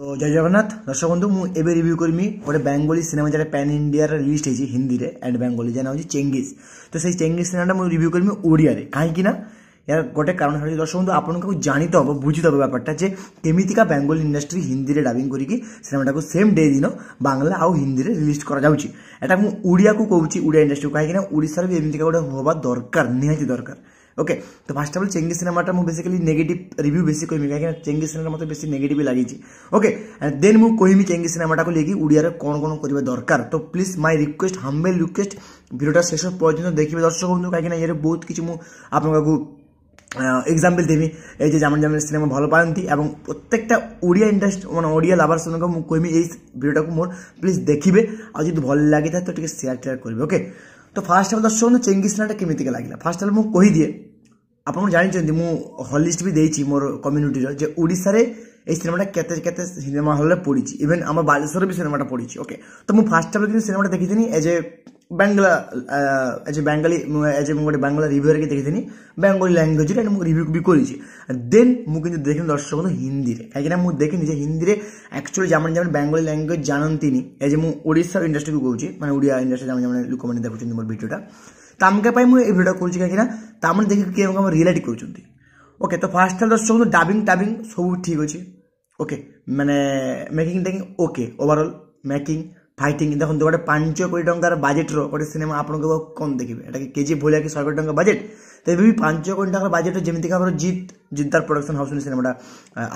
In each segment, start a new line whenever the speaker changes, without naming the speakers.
તો જય જગન્નાથ દર્શક બંધુ ମୁଁ ଏବେ ରିଭ୍ୟୁ କରିମି ଗୋଟେ ବେଙ୍ଗଲୀ ସିନେମା ଯେଉଁଟା ପ୍ୟାନ୍ ଇଣ୍ଡିଆର ରିଲିଜ୍ ହେଇଛି ହିନ୍ଦୀରେ ଆଣ୍ଡ ବେଙ୍ଗଲୀ ଯାହା হচ্ছে চেঙ্গিজ তো সেই চেঙ্গিজ সিনেমাটা ସିନେମାଟା রিভিউ করিমি ওড়িয়ারে কাহিঁকি না এর গোটে কারণ হচ্ছে দর্শক বন্ধু আপনার জানিতে হব বুঝিতে হবে ব্যাপারটা যে কেমিতিকা বেঙ্গলি ইন্ডাস্ট্রি হিন্দি ডাবিং করিকি সিনেমাটাকে সেম ডে দিন বাংলা আউ হিন্দি রিলিজ করা যাচ্ছে এটা মু ওড়িয়া কু কৌছি ওড়িয়া ইন্ডাস্ট্রি কাহিঁকি না ওড়িশার বি গোটে হওয়া দরকার নিহতি দরকার ওকে তো ফার্স্ট অফ অল চেঙ্গি সিনেমাটা ମୁଁ ବେସିକାଲି ନେଗେଟିଭ୍ ରିଭ୍ୟୁ ବେଶୀ କହିବି କାହିଁକିନା ଚେଙ୍ଗି ସିନେମା ମୋତେ ବେଶୀ ନେଗେଟିଭ୍ ଲାଗିଛି ଓକେ ଦେନ୍ ମୁଁ କହିବି ଚେଙ୍ଗି ସିନେମାଟାକୁ ନେଇକି ଓଡ଼ିଆରେ କ'ଣ କ'ଣ କରିବା ଦରକାର ତ please my request humble request ଭିଡ଼ିଓଟା ଶେଷ ପର୍ଯ୍ୟନ୍ତ ଦେଖିବେ ଦର୍ଶକ ବନ୍ଧୁ କାହିଁକିନା ଇଏରେ ବହୁତ କିଛି ମୁଁ ଆପଣଙ୍କୁ এক্সাম্পল দেবি এই যে যেমন যেমন সিনেমা ভালো পাঁতি এবং প্রত্যেকটা ওড়িয়া ইন্ডাস্ট্রি মানে ওড়িয়া লাভার সঙ্গে মু কইমি এই ভিডিওটাকে মোর প্লিজ দেখিবে আর যদি ভাল লাগি থাকে তো টিকে শেয়ার টেয়ার করবে ওকে তো ফার্স্ট অফ দর্শক চেঙ্গি সিনেমাটা কেমিতিকে লাগিলা ফার্স্ট অফ মু কই দিয়ে ଆପଣ ଜାଣିଛନ୍ତି ମୁଁ ହଲ୍ ଲିଷ୍ଟ ବି ଦେଇଛି ମୋର କମ୍ୟୁନିଟିର ଯେ ଓଡ଼ିଶାରେ এই সিনেমাটা কেতে কেতে সিনেমা হলে পড়েছি ইভেন আমার বালেশ্বরে বি সিনেমাটা পড়েছি ওকে তো মু ফার্স্ট টাইম কিন্তু সিনেমাটা দেখিনি as a Bangla as a Bangali as a গোটে বাংলা রিভিউ আর দেখিনি বেঙ্গলি ল্যাঙ্গুয়েজরে আমি রিভিউ বি করেছি দেন মু কিন্তু দেখিনি দর্শক বন্ধু হিন্দিরে কাইকি না মু দেখিনি যে হিন্দিরে অ্যাকচুয়ালি যেমন যেমন বেঙ্গলি ল্যাঙ্গুয়েজ জানন্তিনি এজ এ মু ওড়িশা ইন্ডস্ট্রিকে কହୁছি মানে ওড়িয়া ইন্ডস্ট্রি যেমন যেমন লোকমানে দেখুছেন মোর ভিডিওটা ତାମକା ପାଇଁ ମୁଁ ଏଇ ଭିଡ଼ିଓ କରୁଛି କାହିଁକିନା ତାମାନେ ଦେଖିକି କିଏ ଆମ ରିଆଲିଟି କରୁଛନ୍ତି ଓକେ ତ ଫାର୍ଷ୍ଟ ଥର ଦର୍ଶକ ଡାବିଂ ଟାବିଂ ସବୁ ଠିକ୍ ଅଛି ଓକେ ମାନେ making talking okay overall making fighting ଦେଖନ୍ତୁ ଗୋଟେ ପାଞ୍ଚ କୋଡ଼ିଏ ଟଙ୍କାର ବଜେଟ୍ର ଗୋଟେ ସିନେମା ଆପଣଙ୍କ କଣ ଦେଖିବେ ଏଇଟା କେଜି ଭଳିଆ କି ଶହେ କୋଡ଼ିଏ ଟଙ୍କା ବଜେଟ୍ ତେବେ ବି ପାଞ୍ଚ କୋଡ଼ିଏ ଟଙ୍କାର ବଜେଟ୍ରେ ଯେମିତିକି ଆମର ଜିତ୍ ଜିନ୍ଦାର ପ୍ରଡକ୍ସନ୍ ହାଉସ୍ ସିନେମାଟା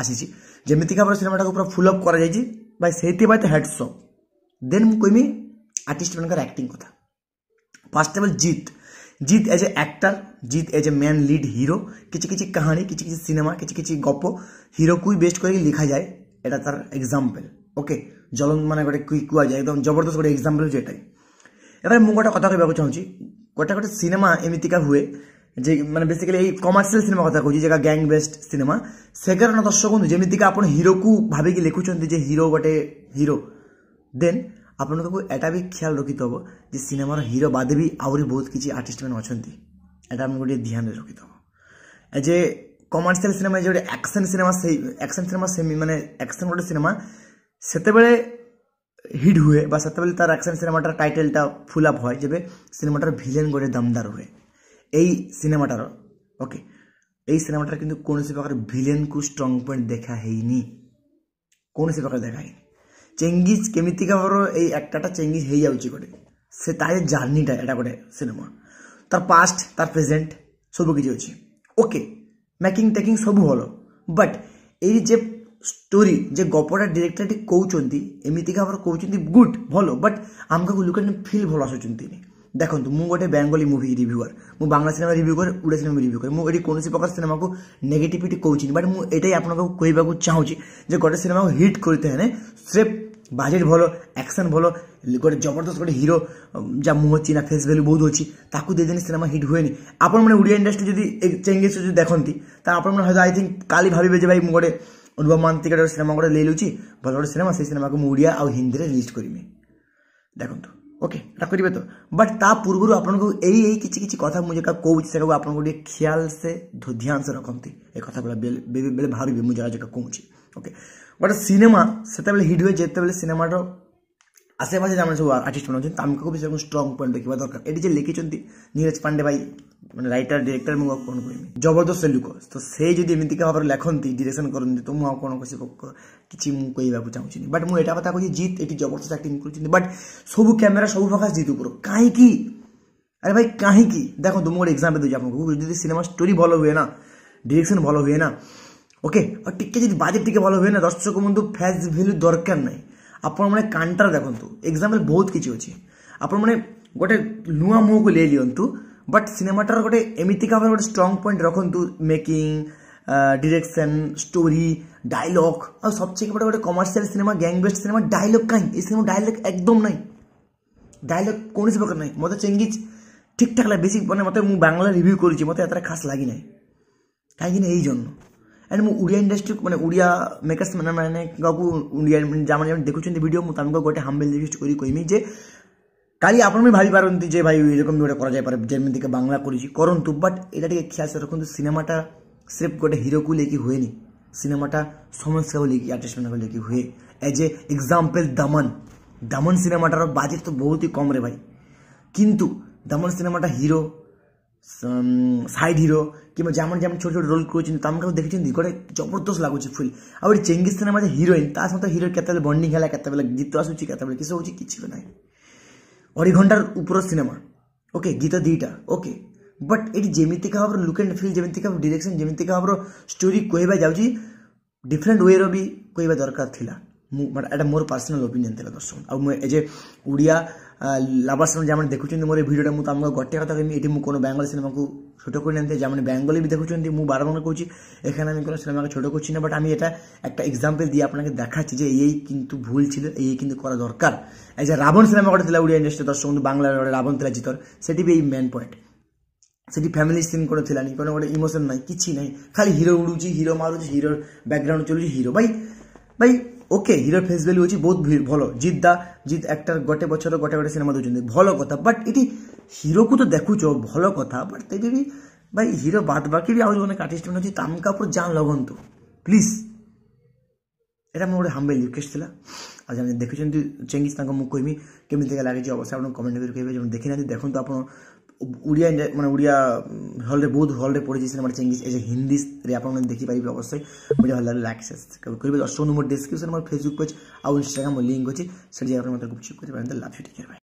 ଆସିଛି ଯେମିତିକି ଆମର ସିନେମାଟାକୁ ପୁରା ଫୁଲ୍ଅପ୍ ଅପ୍ କରାଯାଇଛି ଭାଇ ସେଇଥିପାଇଁ ତ ହେଡ଼୍ ସୋ ଦେନ୍ ମୁଁ କହିବି ଆର୍ଟିଷ୍ଟମାନଙ୍କର ଆକ୍ଟିଂ କଥା first of all Jeet Jeet as a actor Jeet as a main lead hero কিছু কিছু কাহিনী কিছু কিছু সিনেমা কিছু কিছু গল্প হিরোকুই বেস্ট করে লেখা যায় এটা তার এক্সাম্পল ওকে জলন মানে গোটে কুই কুয়া যায় একদম জবরদস্ত গোটে এক্সাম্পল হচ্ছে এটাই এবার ମୁଁ ଗୋଟେ କଥା କହିବାକୁ ଚାହୁଁଛି ଗୋଟେ ଗୋଟେ ସିନେମା ଏମିତିକା ହୁଏ যে মানে বেসিক্যালি এই কমার্সিয়াল সিনেমা কথা কହୁଛି যেটা গ্যাং বেস্ট সিনেমা সে কারণে দর্শক বন্ধু যেমিতিকা আপন হিরোকু ভাবিকি লেখুছেন যে হিরো গোটে হিরো দেন ଆପଣଙ୍କୁ ଏଇଟା ବି ଖିଆଲ ରଖିଥିବ ଯେ ସିନେମାର ହିରୋ ବାଦେ ବି ଆହୁରି ବହୁତ କିଛି ଆର୍ଟିଷ୍ଟମାନେ ଅଛନ୍ତି ଏଇଟା ଆମକୁ ଟିକେ ଧ୍ୟାନରେ ରଖିଥିବ ଯେ କମର୍ସିଆଲ ସିନେମା ଯେ ଗୋଟେ ଆକ୍ସନ୍ ସିନେମା ସେଇ ଆକ୍ସନ୍ ସିନେମା ସେମି ମାନେ ଆକ୍ସନ୍ ଗୋଟେ ସିନେମା ସେତେବେଳେ হিট হুয়ে বা সেতবেলে তার অ্যাকশন সিনেমাটার টাইটেলটা ফুল আপ হয় যেবে সিনেমাটার ভিলেন গোটে দমদার হুয়ে এই সিনেমাটার ওকে এই সিনেমাটার কিন্তু কৌশি প্রকার ভিলেন কু স্ট্রং পয়েন্ট দেখা হয়নি কৌশি প্রকার দেখা হয়নি ଚେଙ୍ଗିଜ୍ କେମିତିକା ମୋର ଏଇ ଆକ୍ଟରଟା ଚେଙ୍ଗିଜ୍ ହେଇଯାଉଛି ଗୋଟେ ସେ ତା ଜାର୍ନିଟା ଏଇଟା ଗୋଟେ ସିନେମା ତାର ପାଷ୍ଟ ତାର ପ୍ରେଜେଣ୍ଟ ସବୁ କିଛି ଅଛି ଓକେ ମେକିଂ ଟେକିଂ ସବୁ ଭଲ ବଟ୍ ଏଇ ଯେ ଷ୍ଟୋରି ଯେ ଗପଟା ଡିରେକ୍ଟରଟି କହୁଛନ୍ତି ଏମିତିକା ଆମର କହୁଛନ୍ତି ଗୁଡ୍ ଭଲ ବଟ୍ ଆମକୁ ଲୁକ୍ ଆଣ୍ଡ ଫିଲ୍ ଭଲ ଆସୁଛନ୍ତି ଦେଖନ୍ତୁ ମୁଁ ଗୋଟେ ବେଙ୍ଗଲୀ ମୁଭି ରିଭ୍ୟୁଅର୍ ମୁଁ ବାଂଲା ସିନେମା ରିଭ୍ୟୁ କରେ ଓଡ଼ିଆ ସିନେମା ରିଭ୍ୟୁ କରେ ମୁଁ ଏଠି କୌଣସି ପ୍ରକାର ସିନେମାକୁ ନେଗେଟିଭିଟି କହୁଛି ବଟ୍ ମୁଁ ଏଇଟା ଆପଣଙ୍କୁ କହିବାକୁ ଚାହୁଁଛି যে গোটে সিনেমা হিট করতে ହେଲେ সে বাজেট ভালো অ্যাকশন ভালো গোটে জবরদস্ত গোটে হিরো যা মুহ অছি না ফেস ভ্যালু বহুত অছি তাকে দিয়ে সিনেমা হিট হুয়ে আপনার ওড়িয়া ইন্ডাস্ট্রি যদি চেঞ্জেস যদি দেখতে তা আপনার হয়তো আই থিঙ্ক কালি ভাবিবে যে ভাই মু গোটে অনুভব মহান্তি গোটে সিনেমা গোটে লুচি ভালো গোটে সিনেমা সেই সিনেমাকে মু ওড়িয়া আউ হিন্দিরে রিলিজ করিমি দেখুন ଓକେ ଏଇଟା କରିବେ ତ ବଟ୍ ତା ପୂର୍ବରୁ ଆପଣଙ୍କୁ ଏଇ ଏଇ କିଛି କିଛି କଥା ମୁଁ ଯେଉଁଟା କହୁଛି ସେଟାକୁ ଆପଣଙ୍କୁ ଟିକେ ଖିଆଲ ସେ ଧ୍ୟାନସେ ରଖନ୍ତି ଏ କଥା ବେଳେ ବେଳେ ଭାବିବି ମୁଁ ଯାହା ଯେଉଁଟା କହୁଛି ଓକେ ବଟ୍ ସିନେମା ସେତେବେଳେ ହିଟ୍ ହୁଏ ଯେତେବେଳେ ସିନେମାର ଆସେପାସେ ଯେମାନେ ସବୁ ଆର୍ଟିଷ୍ଟମାନେ ଅଛନ୍ତି ତାଙ୍କୁ ବି ସେମାନଙ୍କୁ ଷ୍ଟ୍ରଙ୍ଗ ପଏଣ୍ଟ ରଖିବା ଦରକାର ଏଠି ଯେ ଲେଖିଛନ୍ତି ନିରଜ ପାଣ୍ଡେ ଭାଇ ମାନେ ରାଇଟର ଡିରେକ୍ଟର ମୁଁ ଆଉ କ'ଣ କହିବି ଜବରଦସ୍ତ ଲୁକ ତ ସେ ଯଦି ଏମିତିକା ଭାବରେ ଲେଖନ୍ତି ଡିରେକ୍ସନ୍ କରନ୍ତି ତ ମୁଁ ଆଉ କ'ଣ କିଛି କିଛି ମୁଁ କହିବାକୁ ଚାହୁଁଛି ବଟ୍ ମୁଁ ଏଇଟା କଥା କହୁଛି ଜିତ୍ ଏଠି ଜବରଦସ୍ତ ଆକ୍ଟିଂ କରୁଛନ୍ତି ବଟ୍ ସବୁ କ୍ୟାମେରା ସବୁ ପ୍ରକାର ଜିତ୍ ଉପର କାହିଁକି ଆରେ ଭାଇ କାହିଁକି ଦେଖନ୍ତୁ ମୁଁ ଗୋଟେ ଏକ୍ସାମ୍ପଲ୍ ଦେଉଛି ଆପଣଙ୍କୁ ଯଦି ସିନେମା ଷ୍ଟୋରି ଭଲ ହୁଏ ନା ଡିରେକ୍ସନ୍ ଭଲ ହୁଏ ନା ଓକେ ଆଉ ଟିକେ ଯଦି ବାଜେଟ୍ ଟିକେ ଭଲ ହୁଏ ନା ଦର୍ଶକ ବନ୍ଧୁ ଫ୍ୟାସ୍ ଭ୍ୟାଲ୍ୟୁ ଦରକାର ନାହିଁ ଆପଣମାନେ କାଣ୍ଟାର ଦେଖନ୍ତୁ ଏକ୍ଜାମ୍ପଲ୍ ବହୁତ କିଛି ଅଛି ଆପଣମାନେ ଗୋଟେ ନୂଆ ମୁହଁକୁ ନେଇ ନିଅନ୍ତୁ ବଟ୍ ସିନେମାଟାର ଗୋଟେ ଏମିତି ଭାବରେ ଗୋଟେ ଷ୍ଟ୍ରଙ୍ଗ ପଏଣ୍ଟ ରଖନ୍ତୁ ମେକିଂ ଡିରେକ୍ସନ୍ ଷ୍ଟୋରି ଡାଇଲଗ୍ ଆଉ ସବଚେକ୍ ଗୋଟେ ଗୋଟେ commercial cinema gang best cinema dialogue କାହିଁ ଏ ସିନେମା ଡାଇଲଗ୍ ଏକଦମ ନାହିଁ ଡାଇଲଗ୍ କୌଣସି ପ୍ରକାର ନାହିଁ ମୋତେ ଚେଙ୍ଗିଜ୍ ଠିକ୍ଠାକ୍ ଲାଗେ ବେଶୀ ମାନେ ମୋତେ ମୁଁ ବାଙ୍ଗଲା ରିଭ୍ୟୁ କରୁଛି ମୋତେ ଏଥିରେ ଖାସ୍ ଲାଗିନାହିଁ କାହିଁକି ନା ଏଇ ଜন্য ಆ್ಯಂಡ್ ಉಡಿಯಾ ಇಂಡಸ್ಟ್ರಿ ಮನೆ ಉಡಿಯಾ ಮೇಕರ್ಸ್ ಮನೆ ಮನೆ ಕಾಕು ಉಡಿಯಾ ಜಾಮನೆ ଦେଖୁଛନ୍ତି ଭିଡ଼ିଓ ମୁଁ ତାଙ୍କୁ ଗୋଟେ ହାମ୍ବେଲ ରିକ୍ୱେଷ୍ଟ କରି କହିମି ଯେ କାଲି ଆପଣ ବି ଭାବିପାରନ୍ତି ଯେ ଭାଇ ଏରକମ ଗୋଟେ କରାଯାଇପାରେ ଯେମିତିକି ବାଙ୍ଗଲା କରୁଛି କରନ୍ତୁ ବଟ୍ ଏଇଟା ଟିକେ ଖିଆସ ରଖନ୍ତୁ ସିନେମାଟା ସିର୍ଫ ଗୋଟେ ହିରୋକୁ ନେଇକି ହୁଏନି ସିନେମାଟା ସମସ୍ତଙ୍କୁ ନେଇକି ଆର୍ଟିଷ୍ଟମାନଙ୍କୁ ନେଇକି ହୁଏ ଏଜ୍ ଏ ଏକ୍ଜାମ୍ପଲ୍ ଦମନ ଦମନ ସିନେମାଟାର ବାଜେଟ୍ ତ ବହୁତ ହି କମ୍ରେ ଭାଇ କିନ୍ତୁ ଦମନ ସିନେମାଟା ହିରୋ साइड हिरो किंवा ज्यामध्ये ज्यामध्ये छोटे छोटे रोल करू तमकाच देखील दिगडे जबरदस्त लाଗୁଛି ଫୁଲ୍ ଆହୁରି ଚେଙ୍ଗିସ୍ ସିନେମାରେ ହିରୋଇନ୍ ତା ସହିତ ହିରୋ କେତେବେଳେ ବଣ୍ଡିଂ ହେଲା କେତେବେଳେ ଗୀତ ଆସୁଛି କେତେବେଳେ କିସ ହେଉଛି କିଛି ବି ନାହିଁ ଅଢ଼େଇ ଘଣ୍ଟାର ଉପର ସିନେମା ଓକେ ଗୀତ ଦୁଇଟା ଓକେ ବଟ୍ ଏଠି ଯେମିତିକା ଭାବରେ ଲୁକ୍ ଆଣ୍ଡ ଫିଲ୍ ଯେମିତିକା ଡିରେକ୍ସନ୍ ଯେମିତିକା ଭାବରେ ଷ୍ଟୋରି କହିବା ଯାଉଛି ଡିଫରେଣ୍ଟ ୱେର ବି କହିବା ଦରକାର ଥିଲା ଏଇଟା মানে ମୋର ପର୍ସନାଲ୍ ଓପିନିଅନ୍ ଥିଲା ଦର୍ଶକ ଆଉ ମୁଁ ଏଜ୍ ଏ ଓଡ଼ିଆ ଲାଭର୍ସ ଯେଉଁମାନେ ଦେଖୁଛନ୍ତି ମୋର ଏ ଭିଡ଼ିଓଟା ମୁଁ ତମକୁ ଗୋଟିଏ କଥା କହିବି ଏଠି ମୁଁ କ'ଣ ବେଙ୍ଗଲ ছোট করে নিতে যেমন বেঙ্গলি বি দেখুছেন মু বারবার কৌছি এখানে আমি কোনো সিনেমাকে ছোট করছি না বাট আমি এটা একটা এক্সাম্পল দিয়ে আপনাকে দেখাচ্ছি যে এই কিন্তু ভুল ছিল এই কিন্তু করা দরকার এই যে রাবণ সিনেমা করে ওড়িয়া ইন্ডাস্ট্রি দর্শক কিন্তু বাংলা রাবণ লা জিতর সেটি এই মেন পয়েন্ট সেটি ফ্যামিলি সিন করে লা কোনো গোটে ইমোশন নাই কিছু নাই খালি হিরো উড়ুছি হিরো মারুছি হিরোর ব্যাকগ্রাউন্ড চলুছি হিরো ভাই ଭାଇ ଓକେ ହିରୋର ଫେସ୍ ଭାଲ୍ୟୁ ହେଉଛି ବହୁତ ଭଲ ଜିତ୍ ଦା ଜିତ୍ ଆକ୍ଟର ଗୋଟେ ବଛର ଗୋଟେ ଗୋଟେ ସିନେମା ଦେଉଛନ୍ତି ଭଲ କଥା ବଟ୍ ଏଠି ହିରୋକୁ ତ ଦେଖୁଛ ଭଲ କଥା ବଟ୍ ତେବେ ବି ଭାଇ ହିରୋ ବାଦ ବାକି ବି ଆଉ ଜଣେ ଆର୍ଟିଷ୍ଟମାନେ ଅଛି ତାଙ୍କ ଉପରେ ଜାନ ଲଗନ୍ତୁ ପ୍ଲିଜ୍ এটা আমার গোটে হাম্বেল রিকোয়েস্ট লা আজ আমি দেখুছেন চেঙ্গিজ তাঙ্ক মু কইমি কেমিতি লাগি অবশ্য আপনার কমেন্ট করে কইবে যেমন দেখি না দেখুন আপনার ଓଡ଼ିଆ ମାନେ ଓଡ଼ିଆ ହଲ୍ରେ ବହୁତ ହଲ୍ରେ ପଡ଼ିଛି ସିନେମାଟି ଇଂଲିଶ ଏଜ୍ ଏ ହିନ୍ଦୀ ଆପଣମାନେ ଦେଖିପାରିବେ ଅବଶ୍ୟ ଭିଡ଼ିଓ ଭଲ ଲାଗିଲେ ଲାଇକ୍ ସେୟାର କରିବେ ଦର୍ଶକ ମୋର ଡିସ୍କ୍ରିପସନ୍ ମୋର ଫେସବୁକ୍ ପେଜ୍ ଆଉ ଇନଷ୍ଟାଗ୍ରାମ ଲିଙ୍କ୍ ଅଛି ସେଠି ଆପଣ ମୋତେ ଚେକ୍ କରିବେ ଲାଭ ସେଠି